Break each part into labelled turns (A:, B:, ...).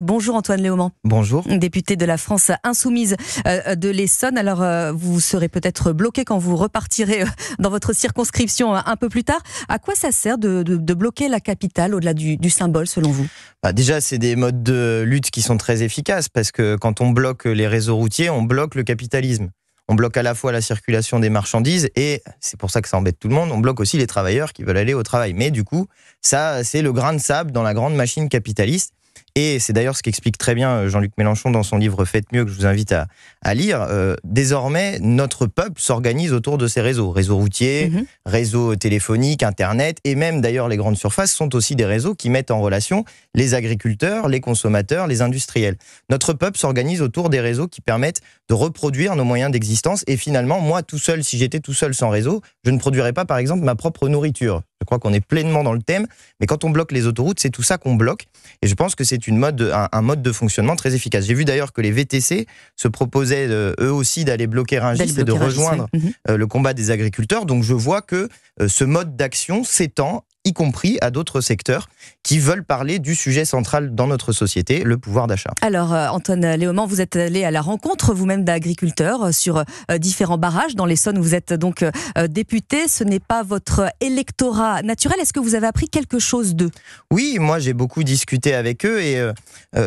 A: Bonjour Antoine Léaumont. Bonjour. Député de la France insoumise euh, de l'Essonne. Alors euh, vous serez peut-être bloqué quand vous repartirez euh, dans votre circonscription un peu plus tard. À quoi ça sert de, bloquer la capitale au-delà du, symbole selon vous
B: bah, Déjà c'est des modes de lutte qui sont très efficaces parce que quand on bloque les réseaux routiers, on bloque le capitalisme. On bloque à la fois la circulation des marchandises et, c'est pour ça que ça embête tout le monde, on bloque aussi les travailleurs qui veulent aller au travail. Mais du coup, ça, c'est le grain de sable dans la grande machine capitaliste et c'est d'ailleurs ce qu'explique très bien euh, Jean-Luc Mélenchon dans son livre Faites mieux, que je vous invite à, lire. Euh, désormais, notre peuple s'organise autour de ces réseaux. Réseaux routiers, mhm. réseaux téléphoniques, Internet, et même d'ailleurs les grandes surfaces sont aussi des réseaux qui mettent en relation les agriculteurs, les consommateurs, les industriels. Notre peuple s'organise autour des réseaux qui permettent de reproduire nos moyens d'existence. Et finalement, moi tout seul, si j'étais tout seul sans réseau, je ne produirais pas par exemple ma propre nourriture. Je crois qu'on est pleinement dans le thème, mais quand on bloque les autoroutes, c'est tout ça qu'on bloque. Et je pense que c'est une mode, un, mode de fonctionnement très efficace. J'ai vu d'ailleurs que les VTC se proposaient euh, eux aussi d'aller bloquer un et de rejoindre mhm. euh, le combat des agriculteurs. Donc je vois que euh, ce mode d'action s'étend y compris à d'autres secteurs qui veulent parler du sujet central dans notre société, le pouvoir d'achat.
A: Alors, euh, Antoine Léoman, vous êtes allé à la rencontre vous-même d'agriculteurs euh, sur euh, différents barrages dans les où Vous êtes donc député. Ce n'est pas votre électorat naturel. Est-ce que vous avez appris quelque chose d'eux
B: Oui, moi j'ai beaucoup discuté avec eux et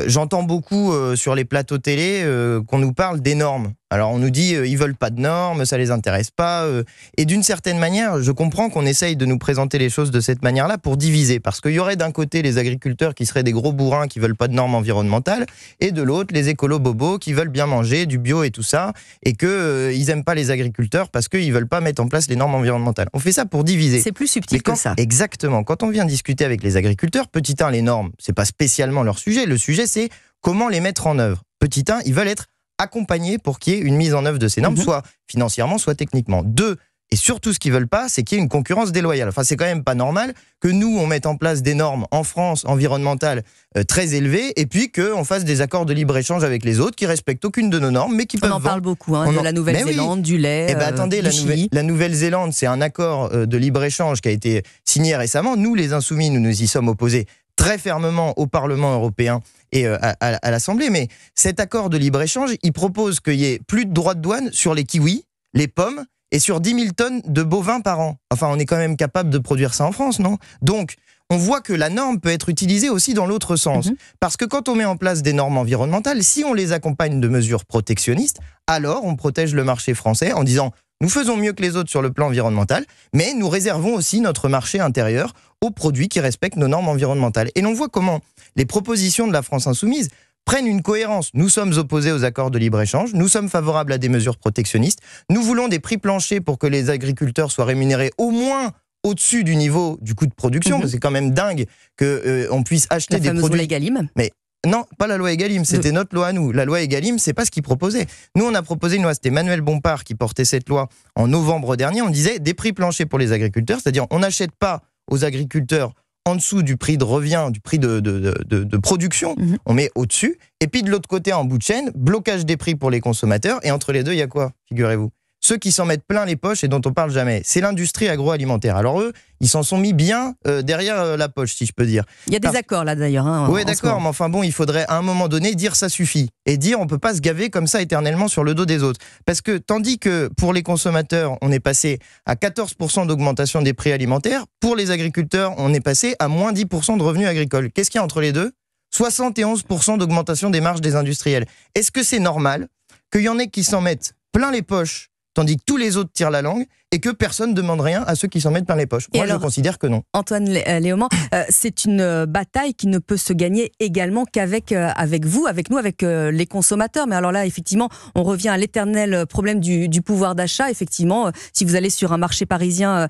B: j'entends beaucoup sur les plateaux télé qu'on nous parle des normes. Alors on nous dit ils euh, ils veulent pas de normes, ça les intéresse pas. Euh, et d'une certaine manière, je comprends qu'on essaye de nous présenter les choses de cette manière-là pour diviser, parce qu'il y aurait d'un côté les agriculteurs qui seraient des gros bourrins qui veulent pas de normes environnementales, et de l'autre les écolos bobos qui veulent bien manger du bio et tout ça, et que euh, ils aiment pas les agriculteurs parce qu'ils veulent pas mettre en place les normes environnementales. On fait ça pour diviser. C'est plus subtil que ça. Exactement. Quand on vient discuter avec les agriculteurs, petit 1, les normes, c'est pas spécialement leur sujet. Le sujet c'est comment les mettre en œuvre. Petit 1, ils veulent être accompagner pour qu'il y ait une mise en œuvre de ces normes, mhm. soit financièrement, soit techniquement. Deux, et surtout, ce qu'ils veulent pas, c'est qu'il y ait une concurrence déloyale. Enfin, c'est quand même pas normal que nous, on mette en place des normes en France environnementales euh, très élevées, et puis qu'on fasse des accords de libre-échange avec les autres qui respectent aucune de nos normes, mais qui peuvent. On en parle beaucoup, hein, de la Nouvelle-Zélande,
A: du lait. Eh bien, euh, attendez, la,
B: la Nouvelle-Zélande, c'est un accord euh, de libre-échange qui a été signé récemment. Nous, les Insoumis, nous nous y sommes opposés très fermement au Parlement européen et euh, à, l'Assemblée. Mais cet accord de libre-échange, il propose qu'il y ait plus de droits de douane sur les kiwis, les pommes et sur 10 000 tonnes de bovins par an. Enfin, on est quand même capable de produire ça en France, non Donc, on voit que la norme peut être utilisée aussi dans l'autre sens. Mhm. Parce que quand on met en place des normes environnementales, si on les accompagne de mesures protectionnistes, alors on protège le marché français en disant nous faisons mieux que les autres sur le plan environnemental, mais nous réservons aussi notre marché intérieur aux produits qui respectent nos normes environnementales. Et l'on voit comment les propositions de la France insoumise prennent une cohérence. Nous sommes opposés aux accords de libre-échange, nous sommes favorables à des mesures protectionnistes, nous voulons des prix planchers pour que les agriculteurs soient rémunérés au moins au-dessus du niveau du coût de production, mhm. parce que c'est quand même dingue qu'on euh, on puisse acheter des produits... Loi
A: Egalim. Mais
B: non, pas la loi Egalim, c'était notre loi à nous. La loi Egalim, c'est pas ce qu'ils proposaient. Nous, on a proposé une loi, c'était Manuel Bompard qui portait cette loi en novembre dernier, on disait des prix planchers pour les agriculteurs, c'est-à-dire on n'achète pas aux agriculteurs en dessous du prix de revient, du prix de, production, mhm. on met au-dessus. Et puis de l'autre côté, en bout de chaîne, blocage des prix pour les consommateurs. Et entre les deux, il y a quoi, figurez-vous ceux qui s'en mettent plein les poches et dont on parle jamais, c'est l'industrie agroalimentaire. Alors eux, ils s'en sont mis bien euh, derrière euh, la poche, si je peux dire. Il
A: y a des accords là d'ailleurs. Hein, oui, d'accord,
B: mais enfin bon, il faudrait à un moment donné dire ça suffit et dire on peut pas se gaver comme ça éternellement sur le dos des autres. Parce que tandis que pour les consommateurs, on est passé à 14% d'augmentation des prix alimentaires, pour les agriculteurs, on est passé à moins 10% de revenus agricoles. Qu'est-ce qu'il y a entre les deux 71% d'augmentation des marges des industriels. Est-ce que c'est normal qu'il y en ait qui s'en mettent plein les poches tandis que tous les autres tirent la langue et que personne ne demande rien à ceux qui s'en mettent par les poches. Moi, je considère que non.
A: Antoine euh, Léaumont, euh, c'est une euh, bataille qui ne peut se gagner également qu'avec avec vous, avec nous, avec les consommateurs. Mais alors là, effectivement, on revient à l'éternel problème du, pouvoir d'achat. Effectivement, si vous allez sur un marché parisien,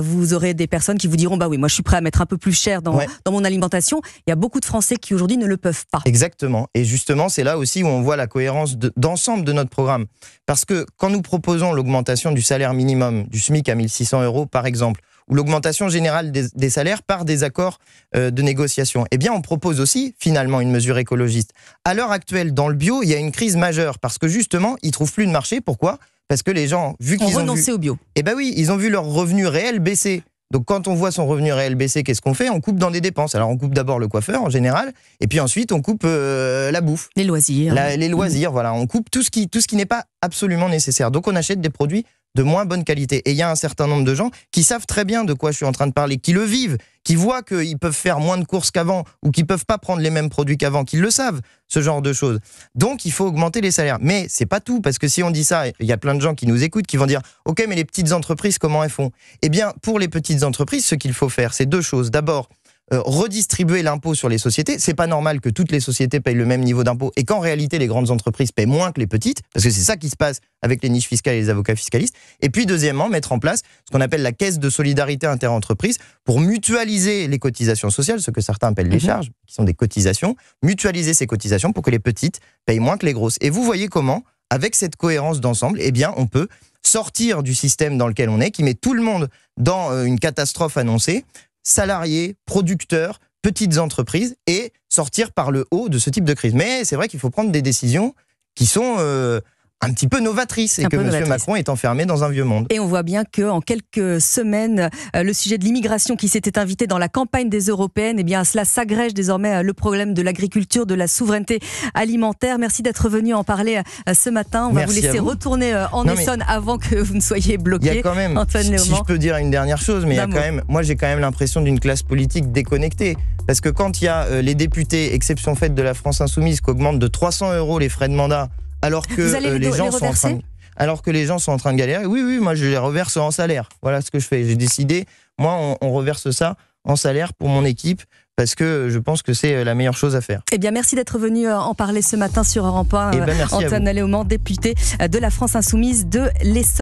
A: vous aurez des personnes qui vous diront Bah oui, moi je suis prêt à mettre un peu plus cher dans, dans mon alimentation. Il y a beaucoup de Français qui aujourd'hui ne le peuvent pas.
B: Exactement. Et justement, c'est là aussi où on voit la cohérence d'ensemble de notre programme. Parce que quand nous proposons l'augmentation du salaire minimum, du SMIC à 1600 euros, par exemple, ou l'augmentation générale des, salaires par des accords euh, de négociation, eh bien, on propose aussi, finalement, une mesure écologiste. À l'heure actuelle, dans le bio, il y a une crise majeure parce que, justement, ils trouvent plus de marché. Pourquoi Parce que les gens, vu qu'ils ont. renoncé au bio. Eh bien, oui, ils ont vu leur revenu réel baisser. Donc quand on voit son revenu réel baisser, qu'est-ce qu'on fait On coupe dans des dépenses. Alors on coupe d'abord le coiffeur en général, et puis ensuite on coupe euh, la bouffe. Les loisirs. les loisirs, voilà. On coupe tout ce qui, tout ce qui n'est pas absolument nécessaire. Donc on achète des produits de moins bonne qualité. Et il y a un certain nombre de gens qui savent très bien de quoi je suis en train de parler, qui le vivent, qui voient qu'ils peuvent faire moins de courses qu'avant ou qui peuvent pas prendre les mêmes produits qu'avant, qu'ils le savent, ce genre de choses. Donc il faut augmenter les salaires. Mais c'est pas tout, parce que si on dit ça, il y a plein de gens qui nous écoutent qui vont dire Ok, mais les petites entreprises, comment elles font Eh bien, pour les petites entreprises, ce qu'il faut faire, c'est deux choses. D'abord, euh, redistribuer l'impôt sur les sociétés. C'est pas normal que toutes les sociétés payent le même niveau d'impôt et qu'en réalité les grandes entreprises paient moins que les petites, parce que c'est ça qui se passe avec les niches fiscales et les avocats fiscalistes. Et puis deuxièmement, mettre en place ce qu'on appelle la caisse de solidarité interentreprises pour mutualiser les cotisations sociales, ce que certains appellent les mhm. charges, qui sont des cotisations, mutualiser ces cotisations pour que les petites payent moins que les grosses. Et vous voyez comment, avec cette cohérence d'ensemble, eh bien on peut sortir du système dans lequel on est, qui met tout le monde dans euh, une catastrophe annoncée, salariés, producteurs, petites entreprises et sortir par le haut de ce type de crise. Mais c'est vrai qu'il faut prendre des décisions qui sont euh, un petit peu novatrice et que M. Macron est enfermé dans un vieux monde.
A: Et on voit bien que en quelques semaines, euh, le sujet de l'immigration qui s'était invité dans la campagne des européennes, eh bien cela s'agrège désormais euh, le problème de l'agriculture, de la souveraineté alimentaire. Merci d'être venu en parler euh, ce matin. On va vous laisser retourner en Essonne avant que vous ne soyez bloqué. Il quand même, si, je
B: peux dire une dernière chose, mais quand même, moi j'ai quand même l'impression d'une classe politique déconnectée. Parce que quand il y a les députés, exception faite de la France insoumise, qui augmentent de 300 euros les frais de mandat alors que euh, les, gens sont en train de, alors que les gens sont en train de galérer. Oui, oui, moi je les reverse en salaire. Voilà ce que je fais. J'ai décidé, moi on, reverse ça en salaire pour mon équipe parce que je pense que c'est euh, la meilleure chose à faire.
A: Eh bien, merci d'être venu euh, en parler ce matin sur Europe 1. Eh ben, Antoine Léaumont, député de la France Insoumise de l'Essonne.